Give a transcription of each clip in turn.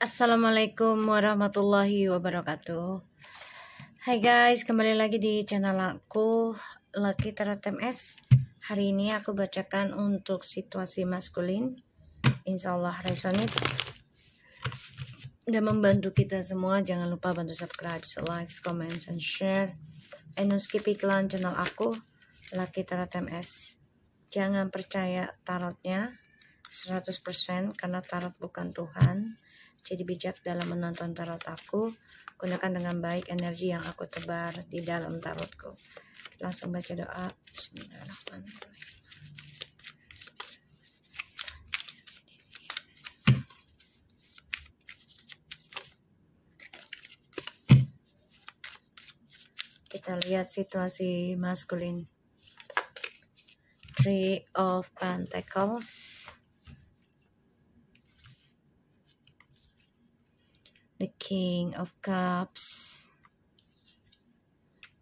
Assalamualaikum warahmatullahi wabarakatuh Hai guys, kembali lagi di channel aku Lucky Tarot MS Hari ini aku bacakan untuk situasi maskulin Insya Allah resonate Dan membantu kita semua Jangan lupa bantu subscribe, like, comment, and share And don't skip iklan channel aku Lucky Tarot MS Jangan percaya tarotnya 100% karena tarot bukan Tuhan jadi bijak dalam menonton tarot aku. Gunakan dengan baik energi yang aku tebar di dalam tarotku. Kita langsung baca doa. Bismillahirrahmanirrahim. Kita lihat situasi maskulin. Three of Pentacles. King of Cups,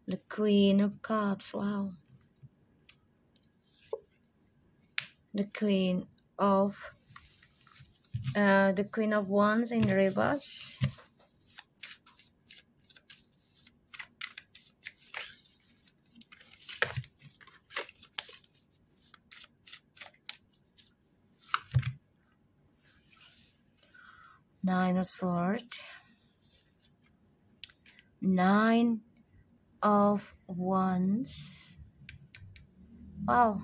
the Queen of Cups, wow. The Queen of, uh, the Queen of Wands in reverse. Nine of Swords. nine of wands. Wow.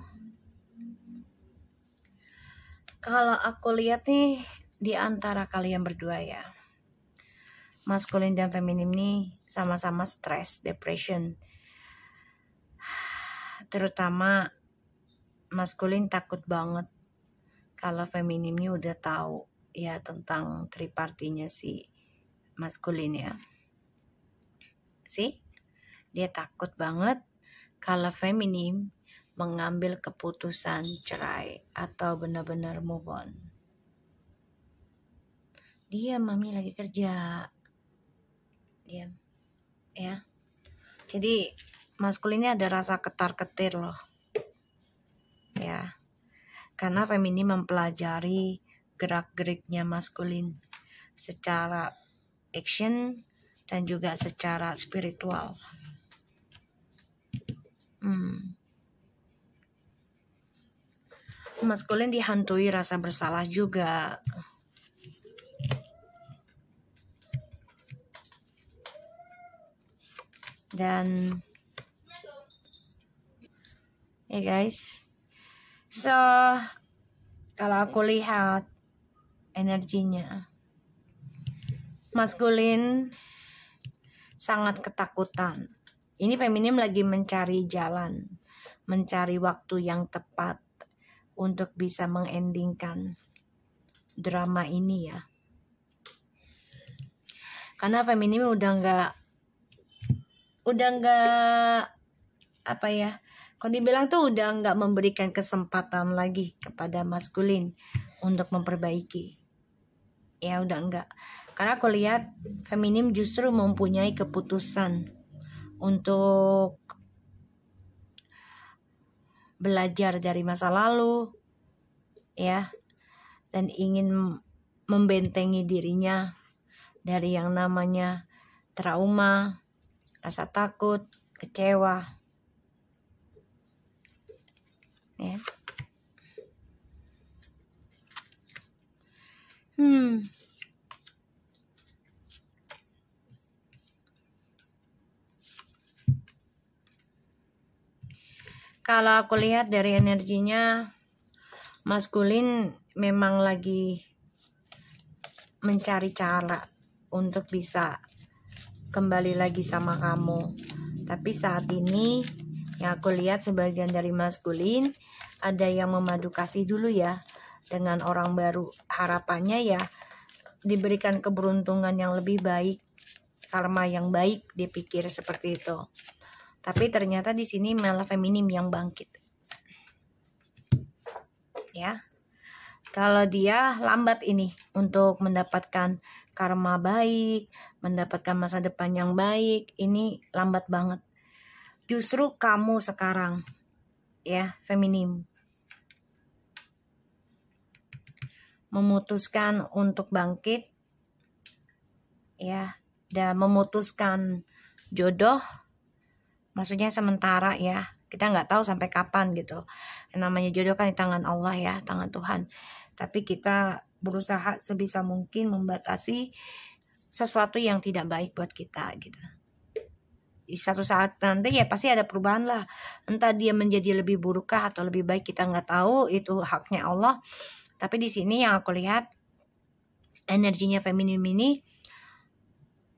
Kalau aku lihat nih di antara kalian berdua ya. Maskulin dan feminim nih sama-sama stres, depression. Terutama maskulin takut banget kalau feminimnya udah tahu ya tentang tripartinya si maskulin ya sih. Dia takut banget kalau feminim mengambil keputusan cerai atau benar-benar move on. Dia mami lagi kerja. dia Ya. Jadi maskul ini ada rasa ketar-ketir loh. Ya. Karena feminim mempelajari gerak-geriknya maskulin secara action dan juga secara spiritual. Hmm. Maskulin dihantui rasa bersalah juga. Dan ya hey guys. So kalau aku lihat energinya maskulin sangat ketakutan. Ini feminim lagi mencari jalan, mencari waktu yang tepat untuk bisa mengendingkan drama ini ya. Karena feminim udah nggak udah nggak apa ya kalau dibilang tuh udah nggak memberikan kesempatan lagi kepada maskulin untuk memperbaiki ya udah nggak karena aku lihat feminim justru mempunyai keputusan untuk belajar dari masa lalu ya dan ingin membentengi dirinya dari yang namanya trauma, rasa takut, kecewa. Ya. Hmm. kalau aku lihat dari energinya maskulin memang lagi mencari cara untuk bisa kembali lagi sama kamu tapi saat ini yang aku lihat sebagian dari maskulin ada yang memadu kasih dulu ya dengan orang baru harapannya ya diberikan keberuntungan yang lebih baik karma yang baik dipikir seperti itu tapi ternyata di sini malah feminim yang bangkit. Ya. Kalau dia lambat ini untuk mendapatkan karma baik, mendapatkan masa depan yang baik, ini lambat banget. Justru kamu sekarang ya, feminim. Memutuskan untuk bangkit ya, dan memutuskan jodoh maksudnya sementara ya kita nggak tahu sampai kapan gitu yang namanya jodoh kan di tangan Allah ya tangan Tuhan tapi kita berusaha sebisa mungkin membatasi sesuatu yang tidak baik buat kita gitu di satu saat nanti ya pasti ada perubahan lah entah dia menjadi lebih burukah atau lebih baik kita nggak tahu itu haknya Allah tapi di sini yang aku lihat energinya feminim ini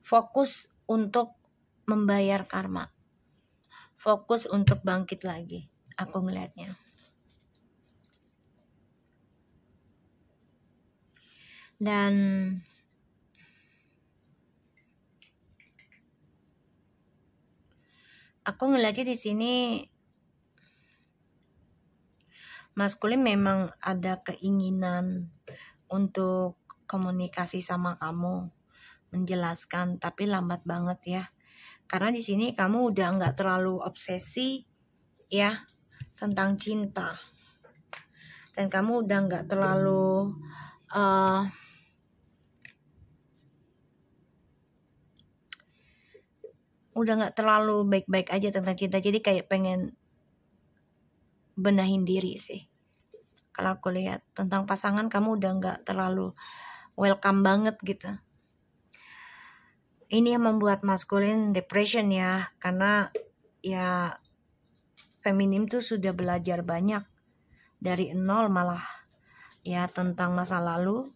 fokus untuk membayar karma fokus untuk bangkit lagi aku ngelihatnya dan aku ngelihatnya di sini maskulin memang ada keinginan untuk komunikasi sama kamu menjelaskan tapi lambat banget ya karena di sini kamu udah nggak terlalu obsesi ya tentang cinta. Dan kamu udah nggak terlalu uh, udah nggak terlalu baik-baik aja tentang cinta. Jadi kayak pengen benahin diri sih. Kalau aku lihat tentang pasangan kamu udah nggak terlalu welcome banget gitu ini yang membuat maskulin depression ya karena ya feminim tuh sudah belajar banyak dari nol malah ya tentang masa lalu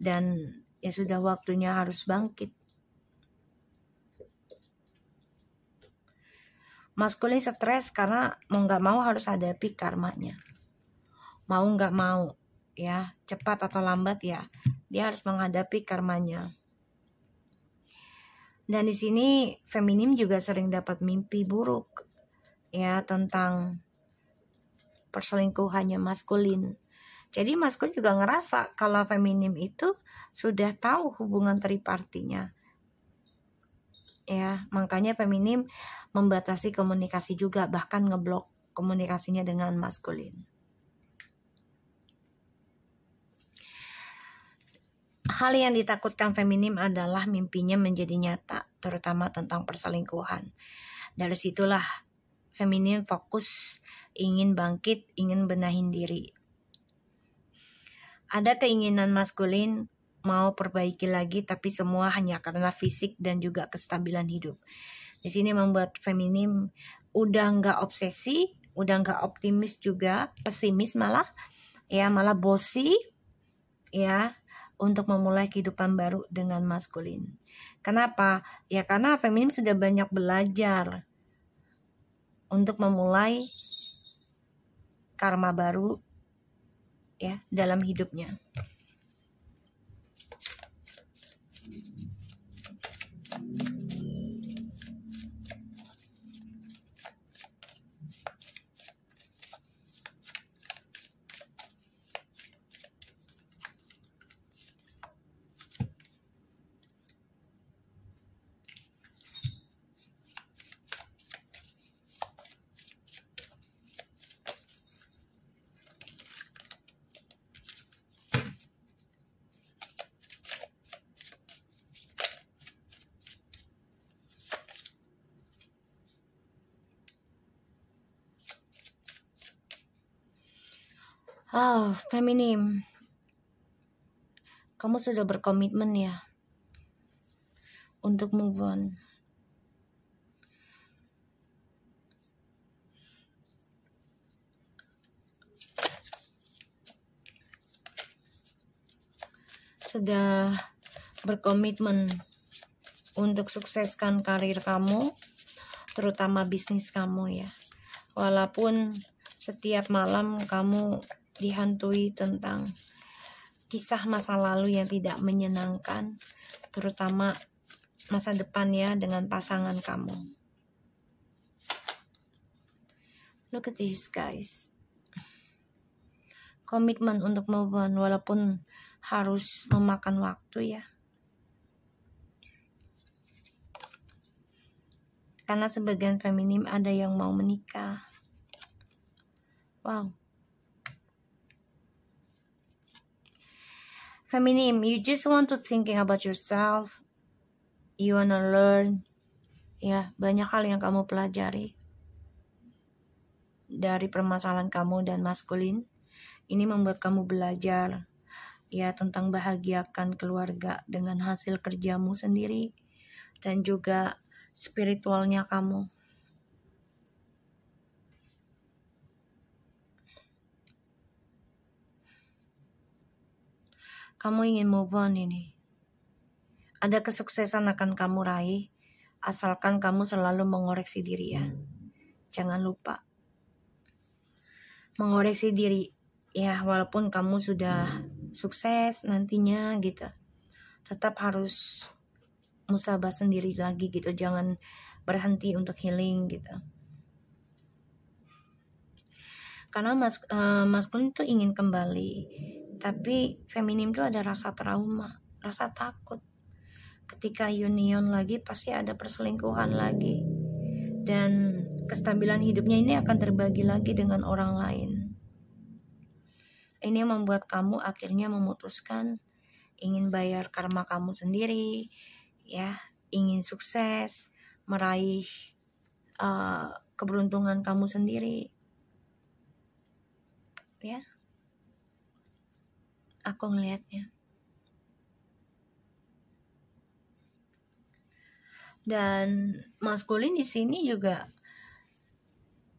dan ya sudah waktunya harus bangkit. Maskulin stres karena mau nggak mau harus hadapi karmanya. Mau nggak mau ya cepat atau lambat ya dia harus menghadapi karmanya. Dan di sini feminim juga sering dapat mimpi buruk ya tentang perselingkuhannya maskulin. Jadi maskulin juga ngerasa kalau feminim itu sudah tahu hubungan tripartinya. Ya, makanya feminim membatasi komunikasi juga bahkan ngeblok komunikasinya dengan maskulin. Hal yang ditakutkan feminim adalah mimpinya menjadi nyata, terutama tentang perselingkuhan. Dari situlah feminim fokus ingin bangkit, ingin benahin diri. Ada keinginan maskulin mau perbaiki lagi tapi semua hanya karena fisik dan juga kestabilan hidup. Di sini membuat feminim udah nggak obsesi, udah nggak optimis juga, pesimis malah, ya malah bosi, ya untuk memulai kehidupan baru dengan maskulin. Kenapa? Ya karena feminim sudah banyak belajar untuk memulai karma baru ya dalam hidupnya. Oh, feminim. Kamu sudah berkomitmen ya untuk move on. Sudah berkomitmen untuk sukseskan karir kamu, terutama bisnis kamu ya. Walaupun setiap malam kamu dihantui tentang kisah masa lalu yang tidak menyenangkan, terutama masa depan ya dengan pasangan kamu. Look at this guys. Komitmen untuk move on walaupun harus memakan waktu ya. Karena sebagian feminim ada yang mau menikah. Wow. Feminim, you just want to thinking about yourself. You wanna learn. Ya, banyak hal yang kamu pelajari. Dari permasalahan kamu dan maskulin. Ini membuat kamu belajar. Ya, tentang bahagiakan keluarga dengan hasil kerjamu sendiri. Dan juga spiritualnya kamu. Kamu ingin move on ini. Ada kesuksesan akan kamu raih, asalkan kamu selalu mengoreksi diri ya. Jangan lupa. Mengoreksi diri, ya walaupun kamu sudah sukses nantinya gitu. Tetap harus musabah sendiri lagi gitu, jangan berhenti untuk healing gitu karena mas, uh, maskulin itu ingin kembali tapi feminim itu ada rasa trauma, rasa takut. Ketika union lagi pasti ada perselingkuhan lagi. Dan kestabilan hidupnya ini akan terbagi lagi dengan orang lain. Ini membuat kamu akhirnya memutuskan ingin bayar karma kamu sendiri, ya, ingin sukses, meraih uh, keberuntungan kamu sendiri. Ya aku ngelihatnya dan maskulin di sini juga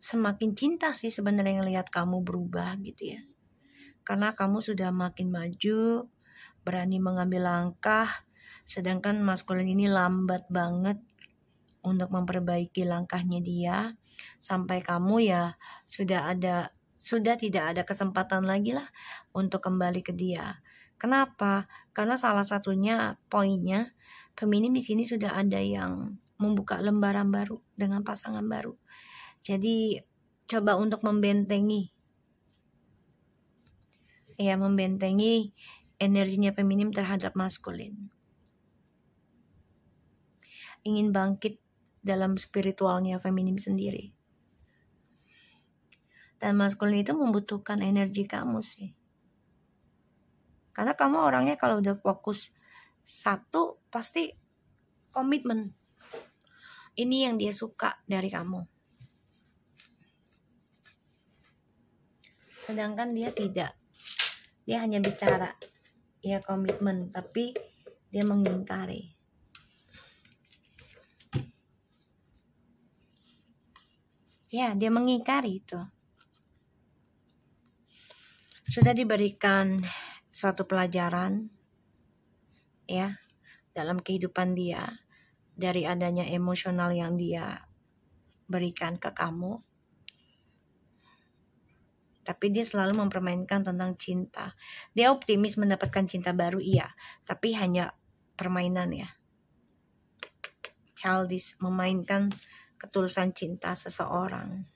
semakin cinta sih sebenarnya ngelihat kamu berubah gitu ya karena kamu sudah makin maju berani mengambil langkah sedangkan maskulin ini lambat banget untuk memperbaiki langkahnya dia sampai kamu ya sudah ada sudah tidak ada kesempatan lagi lah untuk kembali ke dia. Kenapa? Karena salah satunya poinnya feminim di sini sudah ada yang membuka lembaran baru dengan pasangan baru. Jadi coba untuk membentengi ya membentengi energinya feminim terhadap maskulin. Ingin bangkit dalam spiritualnya feminim sendiri dan maskulin itu membutuhkan energi kamu sih karena kamu orangnya kalau udah fokus satu pasti komitmen ini yang dia suka dari kamu sedangkan dia tidak dia hanya bicara ya komitmen tapi dia mengingkari ya dia mengingkari itu sudah diberikan suatu pelajaran ya dalam kehidupan dia dari adanya emosional yang dia berikan ke kamu tapi dia selalu mempermainkan tentang cinta. Dia optimis mendapatkan cinta baru, iya, tapi hanya permainan ya. Childish memainkan ketulusan cinta seseorang.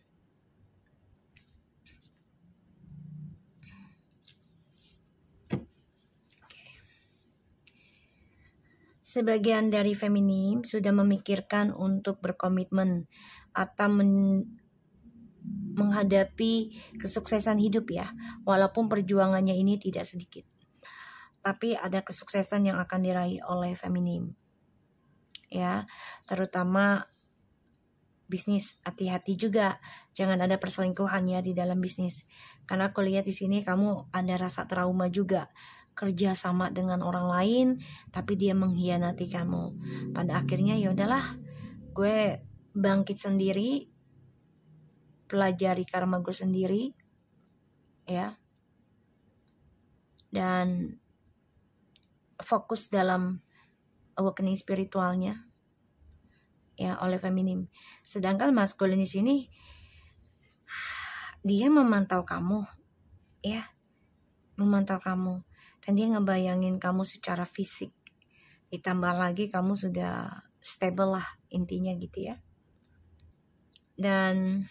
Sebagian dari feminim sudah memikirkan untuk berkomitmen atau men menghadapi kesuksesan hidup ya, walaupun perjuangannya ini tidak sedikit. Tapi ada kesuksesan yang akan diraih oleh feminim. Ya, terutama bisnis hati-hati juga jangan ada perselingkuhan ya di dalam bisnis karena aku lihat di sini kamu ada rasa trauma juga kerja sama dengan orang lain tapi dia mengkhianati kamu pada akhirnya ya udahlah gue bangkit sendiri pelajari karma gue sendiri ya dan fokus dalam awakening spiritualnya ya oleh feminim sedangkan maskulin di sini dia memantau kamu ya memantau kamu dan dia ngebayangin kamu secara fisik ditambah lagi kamu sudah stable lah intinya gitu ya dan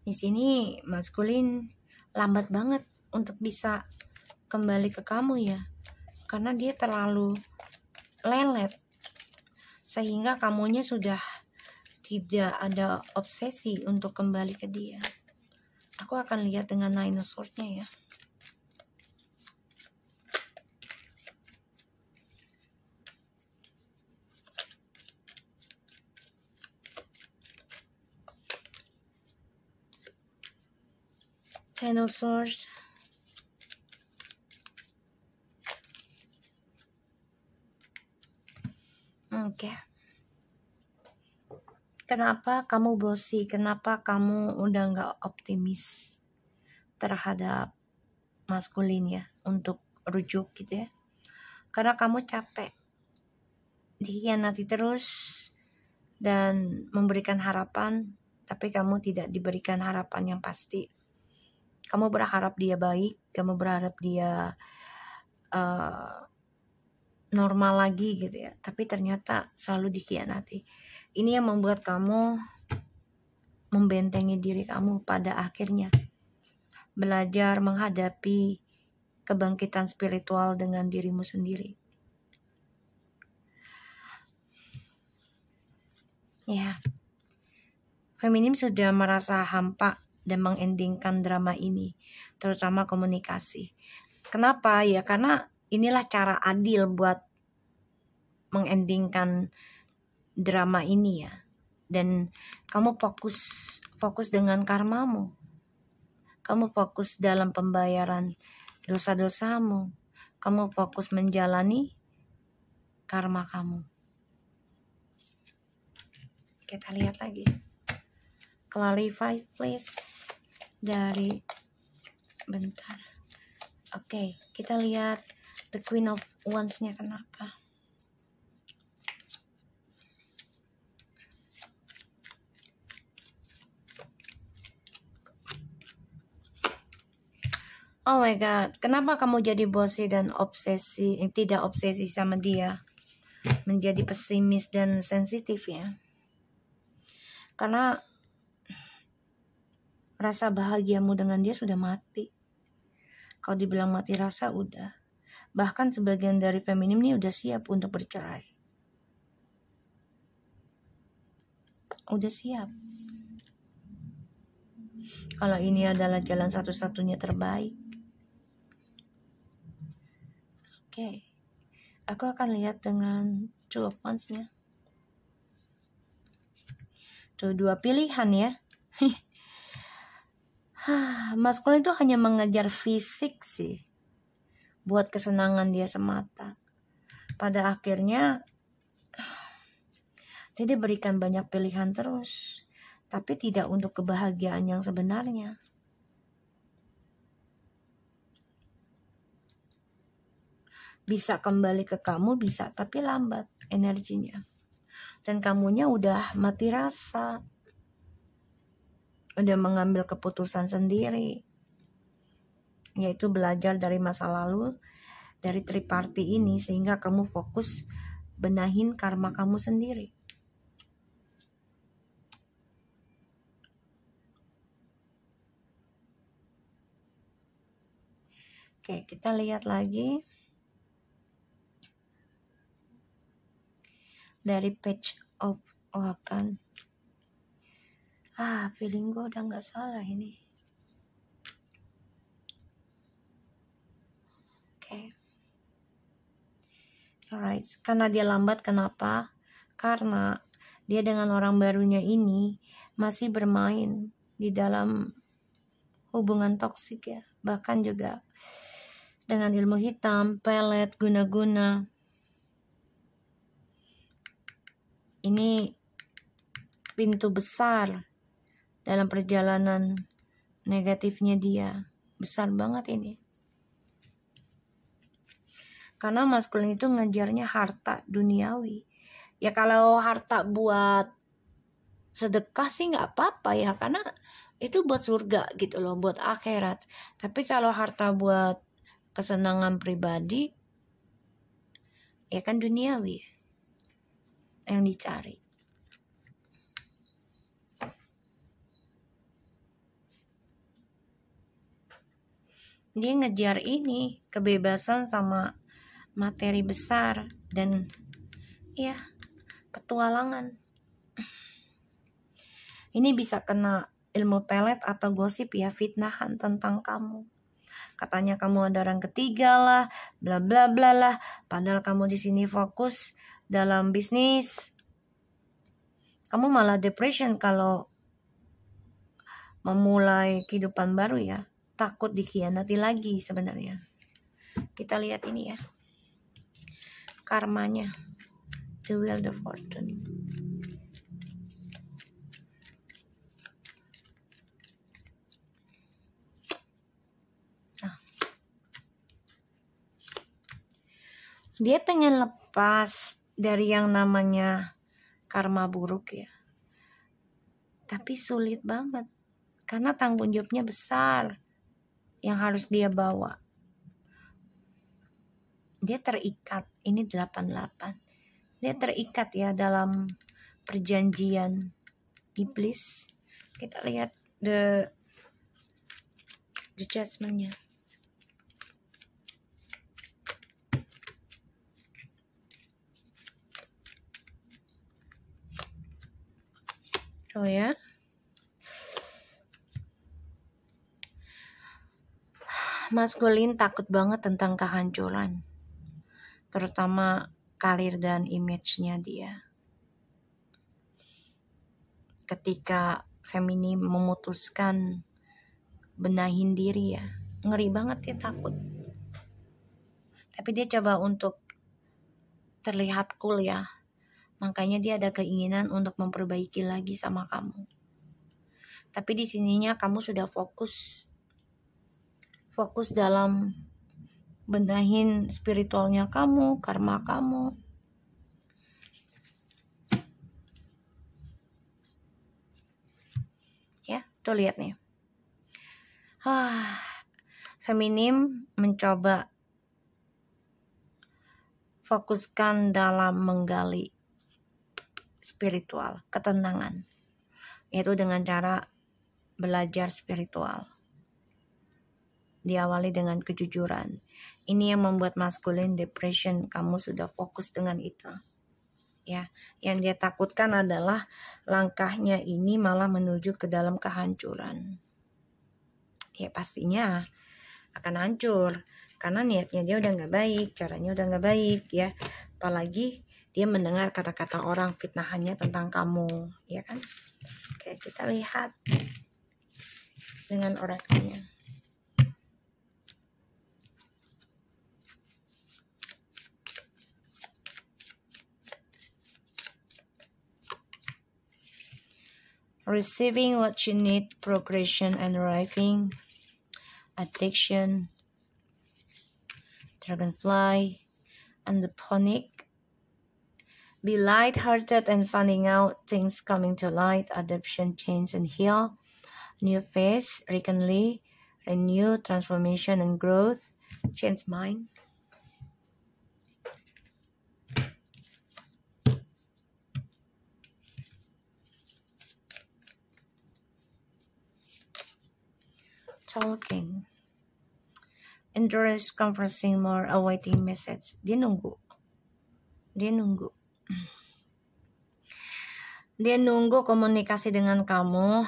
di sini maskulin lambat banget untuk bisa kembali ke kamu ya karena dia terlalu lelet sehingga kamunya sudah tidak ada obsesi untuk kembali ke dia aku akan lihat dengan dinosaurnya ya swords kenapa kamu bosi, kenapa kamu udah nggak optimis terhadap maskulin ya untuk rujuk gitu ya. Karena kamu capek dikhianati terus dan memberikan harapan tapi kamu tidak diberikan harapan yang pasti. Kamu berharap dia baik, kamu berharap dia uh, normal lagi gitu ya. Tapi ternyata selalu dikhianati ini yang membuat kamu membentengi diri kamu pada akhirnya belajar menghadapi kebangkitan spiritual dengan dirimu sendiri. Ya. Feminim sudah merasa hampa dan mengendingkan drama ini, terutama komunikasi. Kenapa? Ya karena inilah cara adil buat mengendingkan drama ini ya dan kamu fokus fokus dengan karmamu kamu fokus dalam pembayaran dosa-dosamu kamu fokus menjalani karma kamu kita lihat lagi clarify please dari bentar oke okay, kita lihat the queen of wands nya kenapa Oh my god, kenapa kamu jadi bosi dan obsesi, eh, tidak obsesi sama dia? Menjadi pesimis dan sensitif ya. Karena rasa bahagiamu dengan dia sudah mati. Kalau dibilang mati rasa udah. Bahkan sebagian dari feminim ini udah siap untuk bercerai. Udah siap. Kalau ini adalah jalan satu-satunya terbaik okay. aku akan lihat dengan two of wands -nya. tuh dua pilihan ya maskulin itu hanya mengejar fisik sih buat kesenangan dia semata pada akhirnya jadi berikan banyak pilihan terus tapi tidak untuk kebahagiaan yang sebenarnya bisa kembali ke kamu bisa tapi lambat energinya dan kamunya udah mati rasa udah mengambil keputusan sendiri yaitu belajar dari masa lalu dari triparti ini sehingga kamu fokus benahin karma kamu sendiri Oke, kita lihat lagi. dari Patch of wakan. Ah, feeling gue udah nggak salah ini. Oke. Okay. Alright, karena dia lambat kenapa? Karena dia dengan orang barunya ini masih bermain di dalam hubungan toksik ya bahkan juga dengan ilmu hitam pelet guna-guna ini pintu besar dalam perjalanan negatifnya dia. Besar banget ini. Karena maskulin itu ngejarnya harta duniawi. Ya kalau harta buat sedekah sih nggak apa-apa ya karena itu buat surga gitu loh, buat akhirat. Tapi kalau harta buat kesenangan pribadi ya kan duniawi. ya yang dicari. Dia ngejar ini, kebebasan sama materi besar dan ya petualangan. Ini bisa kena ilmu pelet atau gosip ya fitnahan tentang kamu katanya kamu ada orang ketiga lah, bla bla bla lah. Padahal kamu di sini fokus dalam bisnis kamu malah depression kalau memulai kehidupan baru ya takut dikhianati lagi sebenarnya kita lihat ini ya karmanya the wheel the fortune ah. dia pengen lepas dari yang namanya karma buruk ya. Tapi sulit banget karena tanggung jawabnya besar yang harus dia bawa. Dia terikat, ini 88. Dia terikat ya dalam perjanjian iblis. Kita lihat the the judgment-nya. circle ya. Mas Golin takut banget tentang kehancuran. Terutama karir dan image-nya dia. Ketika Femini memutuskan benahin diri ya, ngeri banget dia takut. Tapi dia coba untuk terlihat cool ya, Makanya dia ada keinginan untuk memperbaiki lagi sama kamu. Tapi di sininya kamu sudah fokus fokus dalam benahin spiritualnya kamu, karma kamu. Ya, tuh lihat nih. Ah, feminim mencoba fokuskan dalam menggali spiritual, ketenangan. Yaitu dengan cara belajar spiritual. Diawali dengan kejujuran. Ini yang membuat maskulin depression kamu sudah fokus dengan itu. Ya, yang dia takutkan adalah langkahnya ini malah menuju ke dalam kehancuran. Ya pastinya akan hancur karena niatnya dia udah nggak baik, caranya udah nggak baik ya. Apalagi dia mendengar kata-kata orang fitnahannya tentang kamu ya kan oke kita lihat dengan orangnya. receiving what you need, progression and arriving, addiction, dragonfly, and the panic, Be light-hearted and finding out things coming to light, adoption, change and heal, new phase, recently, renew, transformation and growth, change mind. Talking. Endurance conferencing more awaiting message. Dinungu. Dinungu. Dia nunggu komunikasi dengan kamu.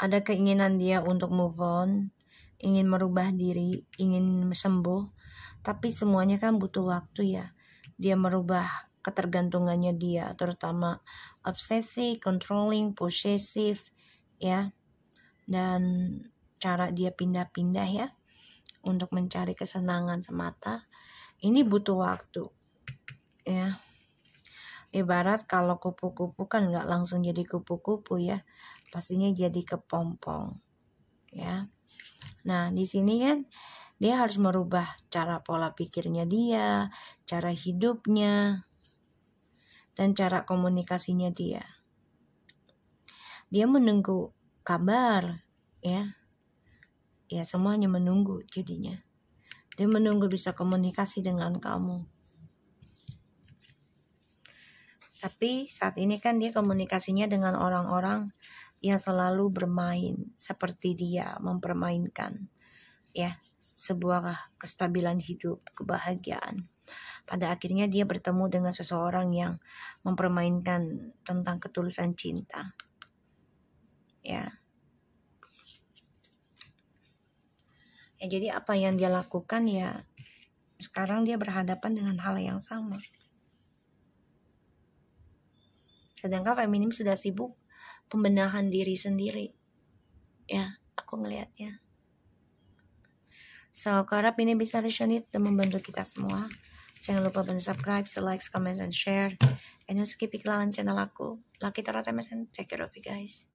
Ada keinginan dia untuk move on, ingin merubah diri, ingin sembuh. Tapi semuanya kan butuh waktu ya. Dia merubah ketergantungannya dia, terutama obsesi, controlling, possessif, ya. Dan cara dia pindah-pindah ya untuk mencari kesenangan semata. Ini butuh waktu. Ya. Ibarat kalau kupu-kupu kan nggak langsung jadi kupu-kupu ya, pastinya jadi kepompong. Ya. Nah, di sini kan dia harus merubah cara pola pikirnya dia, cara hidupnya, dan cara komunikasinya dia. Dia menunggu kabar, ya. Ya, semuanya menunggu jadinya. Dia menunggu bisa komunikasi dengan kamu. Tapi saat ini kan dia komunikasinya dengan orang-orang yang selalu bermain seperti dia mempermainkan ya sebuah kestabilan hidup, kebahagiaan. Pada akhirnya dia bertemu dengan seseorang yang mempermainkan tentang ketulusan cinta. Ya. Ya jadi apa yang dia lakukan ya sekarang dia berhadapan dengan hal yang sama. Sedangkan feminim sudah sibuk pembenahan diri sendiri. Ya, aku ngelihatnya. So, aku harap ini bisa resonate dan membantu kita semua. Jangan lupa bantu subscribe, like, comment, and share. And don't skip iklan channel aku. laki Tarot MSN. Take care of you guys.